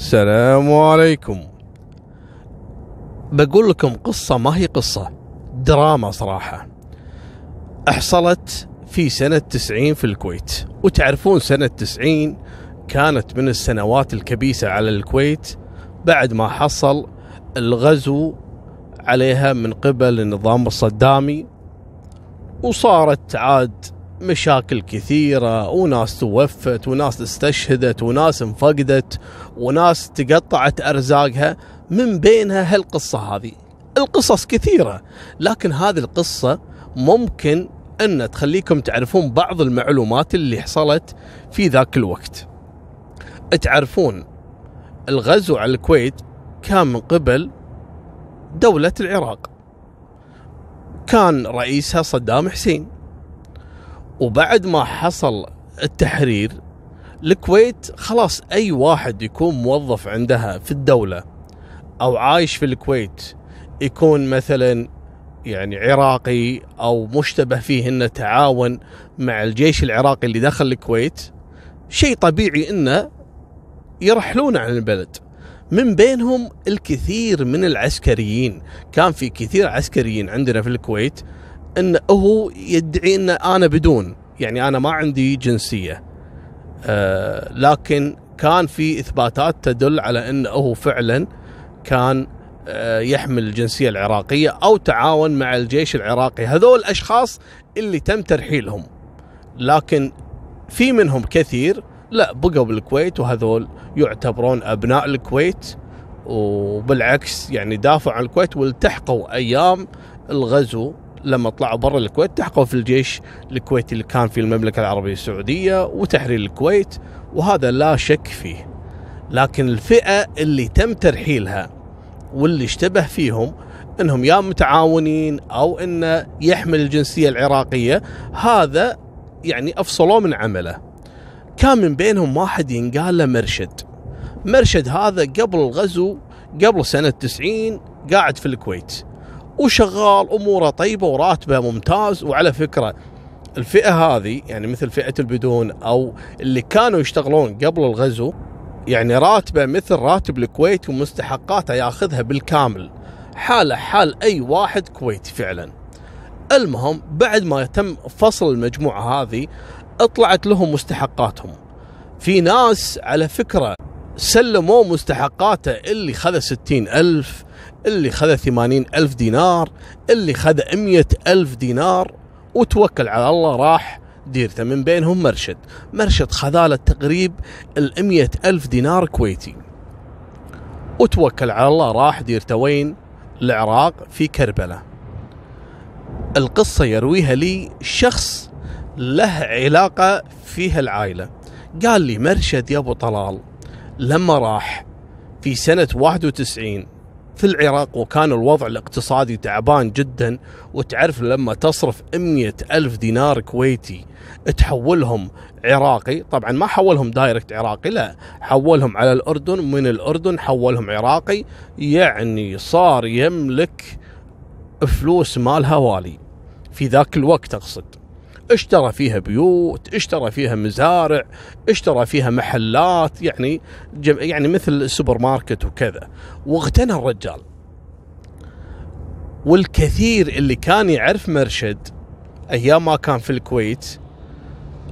السلام عليكم بقول لكم قصة ما هي قصة دراما صراحة حصلت في سنة تسعين في الكويت وتعرفون سنة تسعين كانت من السنوات الكبيسة على الكويت بعد ما حصل الغزو عليها من قبل النظام الصدامي وصارت عاد مشاكل كثيرة وناس توفت وناس استشهدت وناس انفقدت وناس تقطعت أرزاقها من بينها هالقصة هذه القصص كثيرة لكن هذه القصة ممكن أن تخليكم تعرفون بعض المعلومات اللي حصلت في ذاك الوقت تعرفون الغزو على الكويت كان من قبل دولة العراق كان رئيسها صدام حسين وبعد ما حصل التحرير الكويت خلاص اي واحد يكون موظف عندها في الدوله او عايش في الكويت يكون مثلا يعني عراقي او مشتبه فيه انه تعاون مع الجيش العراقي اللي دخل الكويت شيء طبيعي انه يرحلون عن البلد من بينهم الكثير من العسكريين كان في كثير عسكريين عندنا في الكويت ان هو يدعي ان انا بدون يعني انا ما عندي جنسيه آه لكن كان في اثباتات تدل على انه هو فعلا كان آه يحمل الجنسيه العراقيه او تعاون مع الجيش العراقي هذول الاشخاص اللي تم ترحيلهم لكن في منهم كثير لا بقوا بالكويت وهذول يعتبرون ابناء الكويت وبالعكس يعني دافعوا عن الكويت والتحقوا ايام الغزو لما طلعوا برا الكويت تحقوا في الجيش الكويتي اللي كان في المملكة العربية السعودية وتحرير الكويت وهذا لا شك فيه لكن الفئة اللي تم ترحيلها واللي اشتبه فيهم انهم يا متعاونين او انه يحمل الجنسية العراقية هذا يعني افصلوه من عمله كان من بينهم واحد ينقال له مرشد مرشد هذا قبل الغزو قبل سنة 90 قاعد في الكويت وشغال اموره طيبه وراتبه ممتاز وعلى فكره الفئه هذه يعني مثل فئه البدون او اللي كانوا يشتغلون قبل الغزو يعني راتبه مثل راتب الكويت ومستحقاته ياخذها بالكامل حاله حال اي واحد كويتي فعلا المهم بعد ما تم فصل المجموعه هذه اطلعت لهم مستحقاتهم في ناس على فكره سلموا مستحقاته اللي خذ ستين ألف اللي خذ ثمانين ألف دينار اللي خذ أمية ألف دينار وتوكل على الله راح ديرته من بينهم مرشد مرشد خذاله تقريب الأمية ألف دينار كويتي وتوكل على الله راح ديرته وين العراق في كربلاء القصة يرويها لي شخص له علاقة فيها العائلة قال لي مرشد يا أبو طلال لما راح في سنة 91 في العراق وكان الوضع الاقتصادي تعبان جدا وتعرف لما تصرف أمية ألف دينار كويتي تحولهم عراقي طبعا ما حولهم دايركت عراقي لا حولهم على الأردن من الأردن حولهم عراقي يعني صار يملك فلوس مال هوالي في ذاك الوقت أقصد اشترى فيها بيوت اشترى فيها مزارع اشترى فيها محلات يعني يعني مثل السوبر ماركت وكذا واغتنى الرجال والكثير اللي كان يعرف مرشد ايام ما كان في الكويت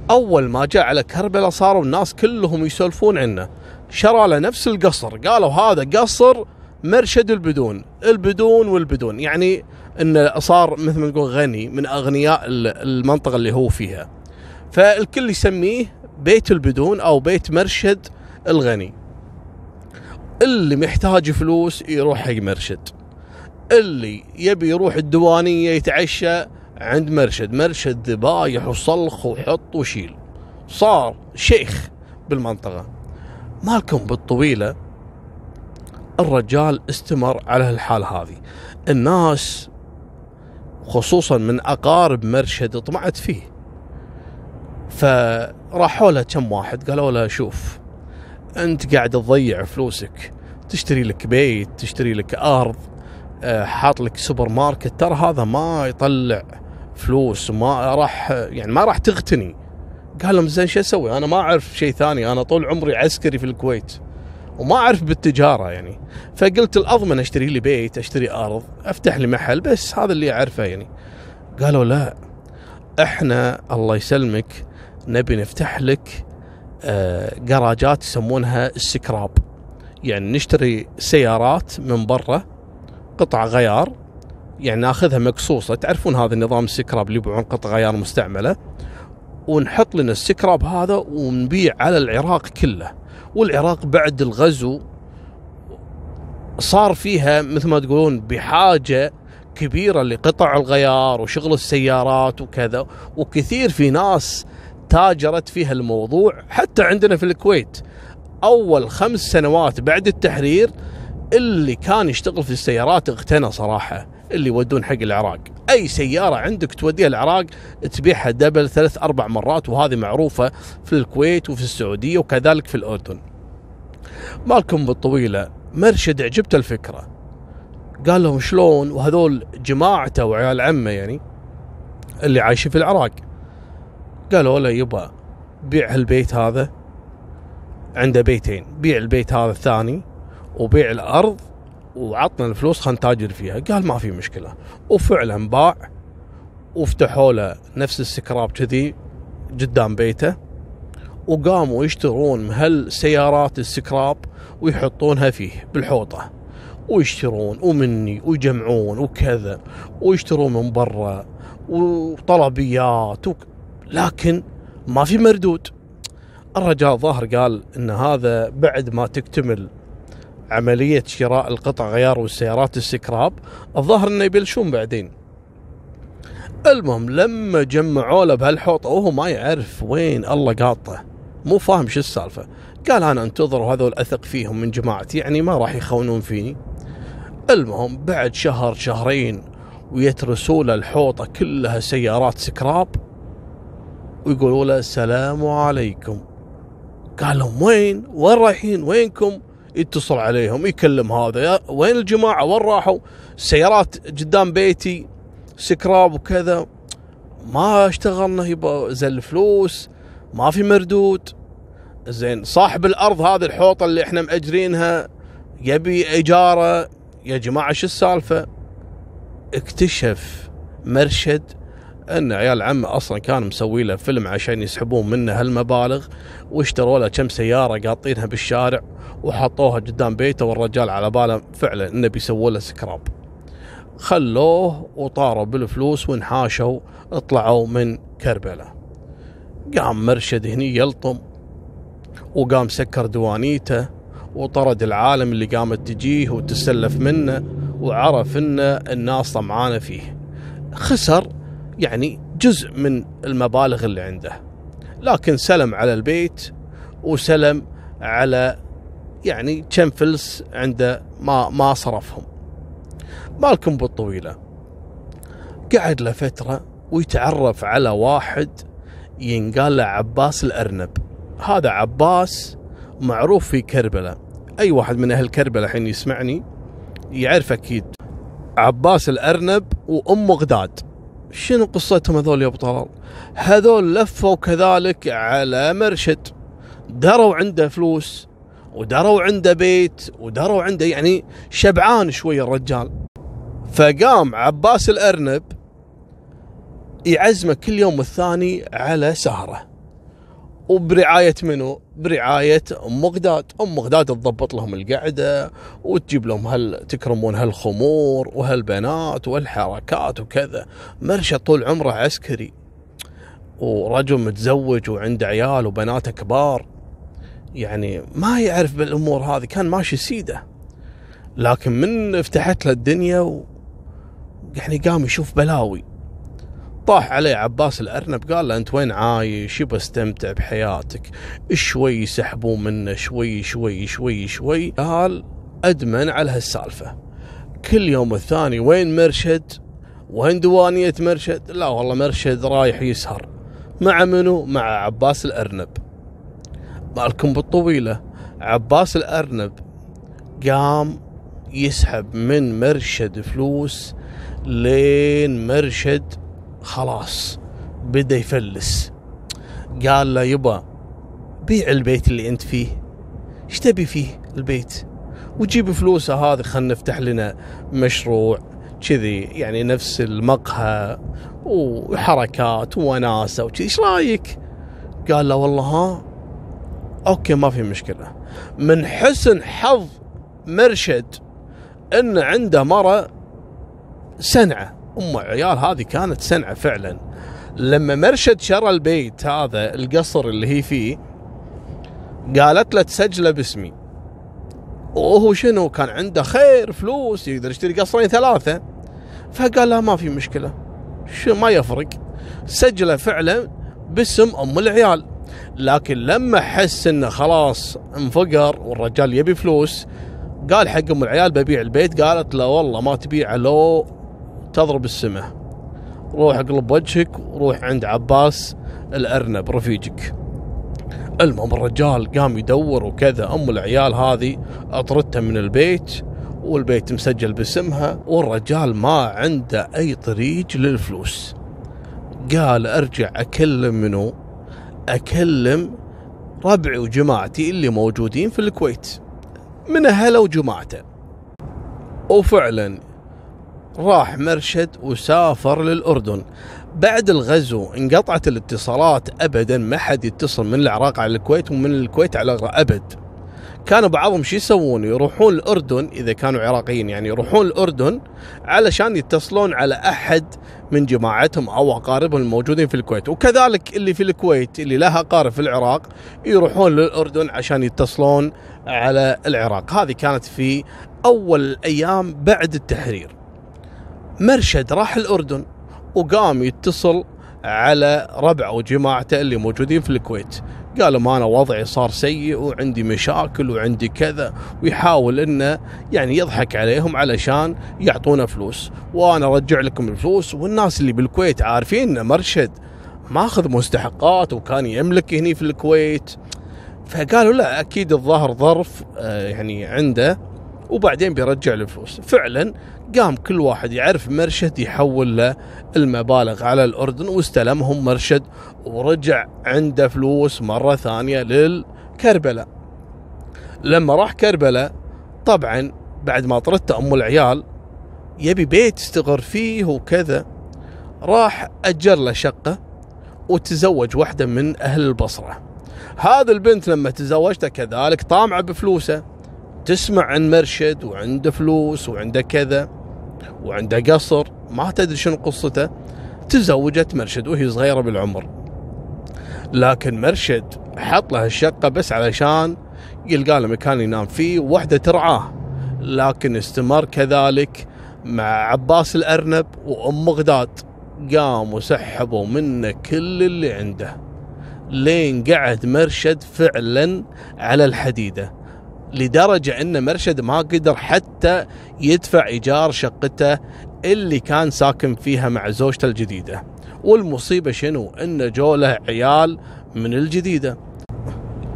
اول ما جاء على كربلاء صاروا الناس كلهم يسولفون عنه شرى له نفس القصر قالوا هذا قصر مرشد البدون البدون والبدون يعني انه صار مثل ما نقول غني من اغنياء المنطقه اللي هو فيها فالكل يسميه بيت البدون او بيت مرشد الغني اللي محتاج فلوس يروح حق مرشد اللي يبي يروح الديوانيه يتعشى عند مرشد مرشد ذبايح وصلخ وحط وشيل صار شيخ بالمنطقه مالكم بالطويله الرجال استمر على الحال هذه الناس خصوصا من اقارب مرشد طمعت فيه فراحوا له كم واحد قالوا له شوف انت قاعد تضيع فلوسك تشتري لك بيت تشتري لك ارض آه، حاط لك سوبر ماركت ترى هذا ما يطلع فلوس ما راح يعني ما راح تغتني قال لهم زين شو اسوي انا ما اعرف شيء ثاني انا طول عمري عسكري في الكويت وما اعرف بالتجاره يعني فقلت الاضمن اشتري لي بيت اشتري ارض افتح لي محل بس هذا اللي اعرفه يعني قالوا لا احنا الله يسلمك نبي نفتح لك جراجات آه، يسمونها السكراب يعني نشتري سيارات من برا قطع غيار يعني ناخذها مقصوصه تعرفون هذا النظام السكراب اللي يبيعون قطع غيار مستعمله ونحط لنا السكراب هذا ونبيع على العراق كله والعراق بعد الغزو صار فيها مثل ما تقولون بحاجه كبيره لقطع الغيار وشغل السيارات وكذا وكثير في ناس تاجرت فيها الموضوع حتى عندنا في الكويت اول خمس سنوات بعد التحرير اللي كان يشتغل في السيارات اغتنى صراحه اللي يودون حق العراق اي سياره عندك توديها العراق تبيعها دبل ثلاث اربع مرات وهذه معروفه في الكويت وفي السعوديه وكذلك في الاردن. مالكم بالطويله مرشد عجبته الفكره. قال لهم شلون وهذول جماعته وعيال عمه يعني اللي عايشين في العراق. قالوا له يبا بيع هالبيت هذا عنده بيتين بيع البيت هذا الثاني وبيع الارض وعطنا الفلوس خلينا نتاجر فيها قال ما في مشكله وفعلا باع وفتحوا له نفس السكراب كذي قدام بيته وقاموا يشترون هالسيارات السكراب ويحطونها فيه بالحوطه ويشترون ومني ويجمعون وكذا ويشترون من برا وطلبيات وك... لكن ما في مردود الرجال ظهر قال ان هذا بعد ما تكتمل عملية شراء القطع غيار والسيارات السكراب الظاهر انه يبلشون بعدين المهم لما جمعوا له بهالحوطة وهو ما يعرف وين الله قاطه مو فاهم شو السالفة قال انا انتظر وهذول اثق فيهم من جماعتي يعني ما راح يخونون فيني المهم بعد شهر شهرين ويترسوا له الحوطة كلها سيارات سكراب ويقولوا له السلام عليكم قال لهم وين وين رايحين وينكم يتصل عليهم يكلم هذا يا وين الجماعه وين راحوا السيارات قدام بيتي سكراب وكذا ما اشتغلنا يبا زل الفلوس ما في مردود زين صاحب الارض هذه الحوطه اللي احنا ماجرينها يبي اجاره يا جماعه شو السالفه اكتشف مرشد ان عيال عمه اصلا كان مسوي له فيلم عشان يسحبون منه هالمبالغ واشتروا له كم سياره قاطينها بالشارع وحطوها قدام بيته والرجال على باله فعلا انه بيسووا له سكراب خلوه وطاروا بالفلوس وانحاشوا طلعوا من كربلاء قام مرشد هني يلطم وقام سكر دوانيته وطرد العالم اللي قامت تجيه وتسلف منه وعرف ان الناس طمعانه فيه خسر يعني جزء من المبالغ اللي عنده لكن سلم على البيت وسلم على يعني كم فلس عنده ما ما صرفهم مالكم بالطويلة قعد له فترة ويتعرف على واحد ينقال له عباس الأرنب هذا عباس معروف في كربلاء أي واحد من أهل كربلاء الحين يسمعني يعرف أكيد عباس الأرنب وأم غداد شنو قصتهم هذول يا ابو طلال؟ هذول لفوا كذلك على مرشد دروا عنده فلوس ودروا عنده بيت ودروا عنده يعني شبعان شوي الرجال فقام عباس الأرنب يعزمه كل يوم الثاني على سهرة وبرعاية منو؟ برعاية أم مقداد أم مقداد تضبط لهم القعدة وتجيب لهم هل تكرمون هالخمور وهالبنات وهالحركات وكذا مرشد طول عمره عسكري ورجل متزوج وعنده عيال وبنات كبار يعني ما يعرف بالامور هذه كان ماشي سيده لكن من فتحت له الدنيا و... يعني قام يشوف بلاوي طاح عليه عباس الارنب قال له انت وين عايش يبى استمتع بحياتك شوي يسحبون منه شوي شوي شوي شوي قال ادمن على هالسالفه كل يوم الثاني وين مرشد وين دوانية مرشد لا والله مرشد رايح يسهر مع منو مع عباس الارنب مالكم بالطويلة عباس الأرنب قام يسحب من مرشد فلوس لين مرشد خلاص بدا يفلس قال له يبا بيع البيت اللي انت فيه ايش تبي فيه البيت وجيب فلوسه هذه خلنا نفتح لنا مشروع كذي يعني نفس المقهى وحركات وناسه وكذي ايش رايك؟ قال له والله ها اوكي ما في مشكله من حسن حظ مرشد ان عنده مره سنعه ام عيال هذه كانت سنعه فعلا لما مرشد شرى البيت هذا القصر اللي هي فيه قالت له تسجله باسمي وهو شنو كان عنده خير فلوس يقدر يشتري قصرين ثلاثه فقال لا ما في مشكله شو ما يفرق سجله فعلا باسم ام العيال لكن لما حس انه خلاص انفقر والرجال يبي فلوس قال حق ام العيال ببيع البيت قالت لا والله ما تبيعه لو تضرب السماء روح اقلب وجهك وروح عند عباس الارنب رفيجك المهم الرجال قام يدور وكذا ام العيال هذه اطردته من البيت والبيت مسجل باسمها والرجال ما عنده اي طريق للفلوس قال ارجع اكلم منو أكلم ربعي وجماعتي اللي موجودين في الكويت من أهله وجماعته وفعلا راح مرشد وسافر للأردن بعد الغزو انقطعت الاتصالات أبدا ما حد يتصل من العراق على الكويت ومن الكويت على أبد كانوا بعضهم شو يسوون يروحون الاردن اذا كانوا عراقيين يعني يروحون الاردن علشان يتصلون على احد من جماعتهم او اقاربهم الموجودين في الكويت وكذلك اللي في الكويت اللي لها اقارب في العراق يروحون للاردن عشان يتصلون على العراق هذه كانت في اول الايام بعد التحرير مرشد راح الاردن وقام يتصل على ربعه وجماعته اللي موجودين في الكويت قال ما انا وضعي صار سيء وعندي مشاكل وعندي كذا ويحاول انه يعني يضحك عليهم علشان يعطونا فلوس وانا ارجع لكم الفلوس والناس اللي بالكويت عارفين ان مرشد ماخذ مستحقات وكان يملك هني في الكويت فقالوا لا اكيد الظاهر ظرف آه، يعني عنده وبعدين بيرجع الفلوس فعلا قام كل واحد يعرف مرشد يحول له المبالغ على الأردن واستلمهم مرشد ورجع عنده فلوس مرة ثانية للكربلة لما راح كربلاء طبعا بعد ما طردت أم العيال يبي بيت يستقر فيه وكذا راح أجر له شقة وتزوج واحدة من أهل البصرة هذا البنت لما تزوجته كذلك طامعة بفلوسه تسمع عن مرشد وعنده فلوس وعنده كذا وعنده قصر ما تدري شنو قصته تزوجت مرشد وهي صغيرة بالعمر لكن مرشد حط له الشقة بس علشان يلقى له مكان ينام فيه وحدة ترعاه لكن استمر كذلك مع عباس الأرنب وأم مغداد قاموا سحبوا منه كل اللي عنده لين قعد مرشد فعلا على الحديده لدرجة أن مرشد ما قدر حتى يدفع إيجار شقته اللي كان ساكن فيها مع زوجته الجديدة والمصيبة شنو أن جوله عيال من الجديدة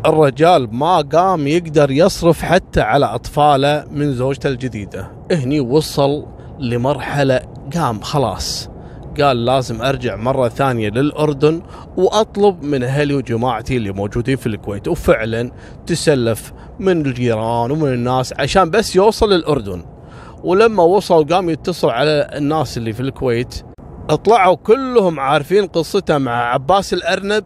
الرجال ما قام يقدر يصرف حتى على أطفاله من زوجته الجديدة هني وصل لمرحلة قام خلاص قال لازم ارجع مره ثانيه للاردن واطلب من اهلي وجماعتي اللي موجودين في الكويت وفعلا تسلف من الجيران ومن الناس عشان بس يوصل الاردن ولما وصل قام يتصل على الناس اللي في الكويت طلعوا كلهم عارفين قصته مع عباس الارنب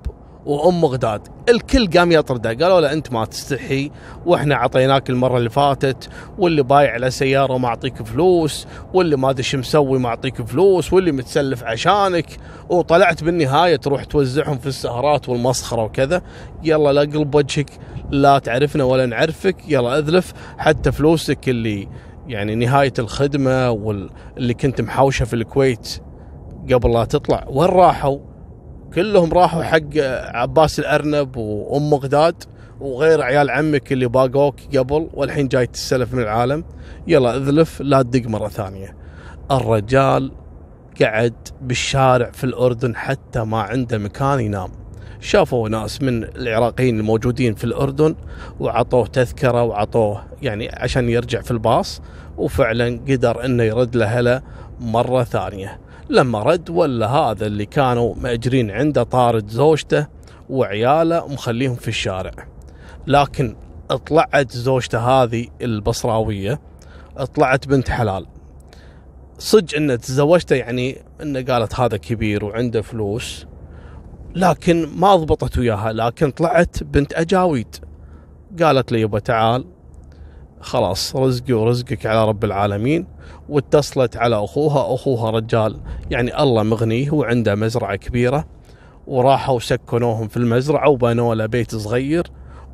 وام مغداد الكل قام يطرده قالوا له انت ما تستحي واحنا عطيناك المره اللي فاتت واللي بايع له سياره ما اعطيك فلوس واللي ما ادري مسوي ما اعطيك فلوس واللي متسلف عشانك وطلعت بالنهايه تروح توزعهم في السهرات والمسخره وكذا يلا لا قلب وجهك لا تعرفنا ولا نعرفك يلا اذلف حتى فلوسك اللي يعني نهايه الخدمه واللي كنت محوشه في الكويت قبل لا تطلع وين راحوا؟ كلهم راحوا حق عباس الارنب وام مقداد وغير عيال عمك اللي باقوك قبل والحين جاي تسلف من العالم يلا اذلف لا تدق مره ثانيه الرجال قعد بالشارع في الاردن حتى ما عنده مكان ينام شافوا ناس من العراقيين الموجودين في الاردن وعطوه تذكره وعطوه يعني عشان يرجع في الباص وفعلا قدر انه يرد له مره ثانيه لما رد ولا هذا اللي كانوا مأجرين عنده طارد زوجته وعياله ومخليهم في الشارع لكن طلعت زوجته هذه البصراوية طلعت بنت حلال صدق ان تزوجته يعني ان قالت هذا كبير وعنده فلوس لكن ما ضبطت وياها لكن طلعت بنت اجاويد قالت لي يبا تعال خلاص رزقي ورزقك على رب العالمين واتصلت على اخوها اخوها رجال يعني الله مغنيه وعنده مزرعه كبيره وراحوا سكنوهم في المزرعه وبنوا له بيت صغير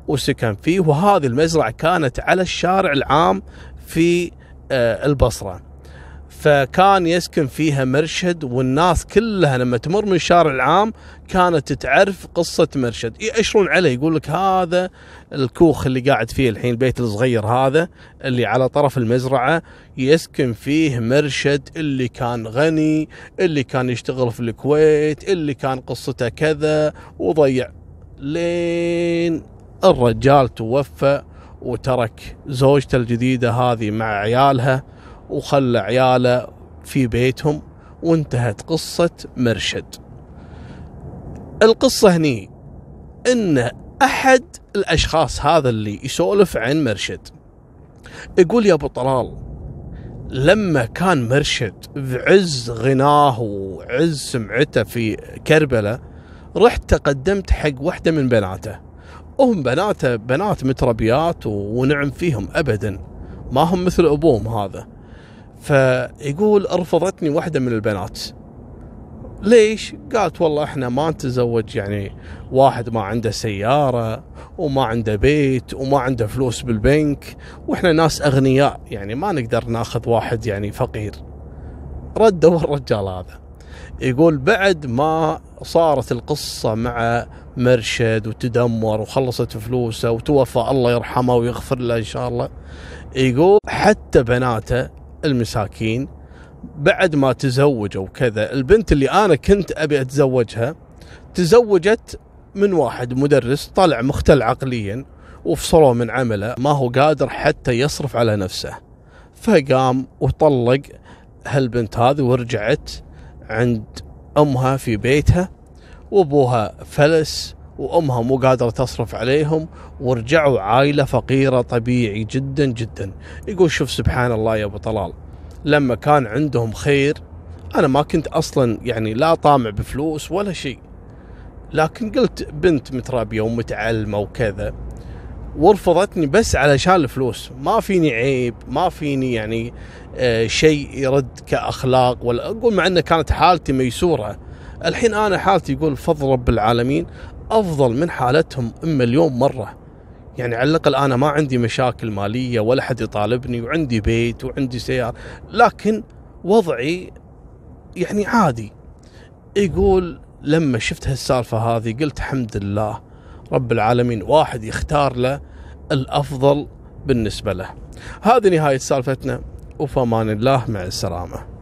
وسكن فيه وهذه المزرعه كانت على الشارع العام في آه، البصره فكان يسكن فيها مرشد والناس كلها لما تمر من الشارع العام كانت تعرف قصة مرشد يأشرون إيه، عليه يقول لك هذا الكوخ اللي قاعد فيه الحين البيت الصغير هذا اللي على طرف المزرعة يسكن فيه مرشد اللي كان غني اللي كان يشتغل في الكويت اللي كان قصته كذا وضيع لين الرجال توفى وترك زوجته الجديدة هذه مع عيالها وخلى عياله في بيتهم وانتهت قصة مرشد القصة هني ان احد الاشخاص هذا اللي يسولف عن مرشد يقول يا ابو طلال لما كان مرشد بعز غناه وعز سمعته في كربلاء رحت تقدمت حق واحدة من بناته وهم بناته بنات متربيات ونعم فيهم أبدا ما هم مثل أبوهم هذا فيقول رفضتني واحدة من البنات ليش؟ قالت والله احنا ما نتزوج يعني واحد ما عنده سيارة وما عنده بيت وما عنده فلوس بالبنك واحنا ناس اغنياء يعني ما نقدر ناخذ واحد يعني فقير. ردوا الرجال هذا. يقول بعد ما صارت القصة مع مرشد وتدمر وخلصت فلوسه وتوفى الله يرحمه ويغفر له ان شاء الله. يقول حتى بناته المساكين بعد ما تزوجوا وكذا البنت اللي انا كنت ابي اتزوجها تزوجت من واحد مدرس طلع مختل عقليا وفصلوه من عمله ما هو قادر حتى يصرف على نفسه فقام وطلق هالبنت هذه ورجعت عند امها في بيتها وابوها فلس وامها مو قادره تصرف عليهم ورجعوا عائله فقيره طبيعي جدا جدا يقول شوف سبحان الله يا ابو طلال لما كان عندهم خير انا ما كنت اصلا يعني لا طامع بفلوس ولا شيء لكن قلت بنت متربيه ومتعلمه وكذا ورفضتني بس علشان الفلوس ما فيني عيب ما فيني يعني آه شيء يرد كاخلاق ولا اقول مع ان كانت حالتي ميسوره الحين انا حالتي يقول فضل رب العالمين افضل من حالتهم مليون مره يعني على الاقل انا ما عندي مشاكل ماليه ولا حد يطالبني وعندي بيت وعندي سياره لكن وضعي يعني عادي يقول لما شفت هالسالفه هذه قلت الحمد لله رب العالمين واحد يختار له الافضل بالنسبه له هذه نهايه سالفتنا وفمان الله مع السلامه